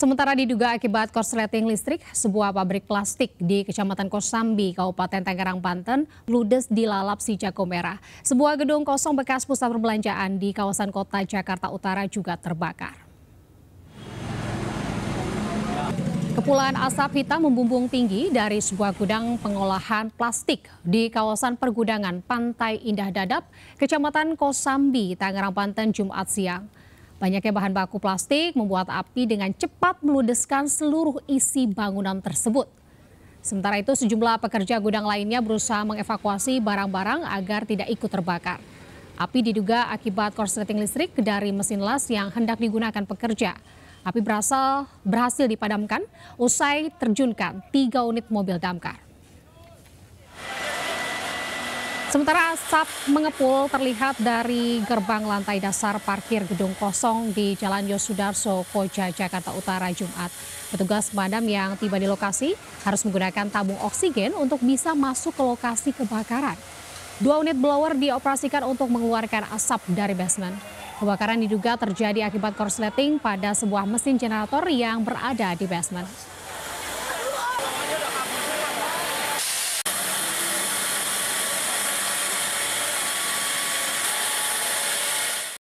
Sementara diduga akibat korsleting listrik, sebuah pabrik plastik di Kecamatan Kosambi, Kabupaten Tangerang, Banten, ludes dilalap si jago merah. Sebuah gedung kosong bekas pusat perbelanjaan di kawasan kota Jakarta Utara juga terbakar. Kepulan asap hitam membumbung tinggi dari sebuah gudang pengolahan plastik di kawasan pergudangan Pantai Indah Dadap, Kecamatan Kosambi, Tangerang, Banten, Jumat siang. Banyaknya bahan baku plastik membuat api dengan cepat meludeskan seluruh isi bangunan tersebut. Sementara itu sejumlah pekerja gudang lainnya berusaha mengevakuasi barang-barang agar tidak ikut terbakar. Api diduga akibat korsleting listrik dari mesin las yang hendak digunakan pekerja. Api berasal berhasil dipadamkan usai terjunkan tiga unit mobil damkar. Sementara asap mengepul terlihat dari gerbang lantai dasar parkir gedung kosong di Jalan Yosudarso, Koja, Jakarta Utara, Jumat. Petugas pemadam yang tiba di lokasi harus menggunakan tabung oksigen untuk bisa masuk ke lokasi kebakaran. Dua unit blower dioperasikan untuk mengeluarkan asap dari basement. Kebakaran diduga terjadi akibat korsleting pada sebuah mesin generator yang berada di basement.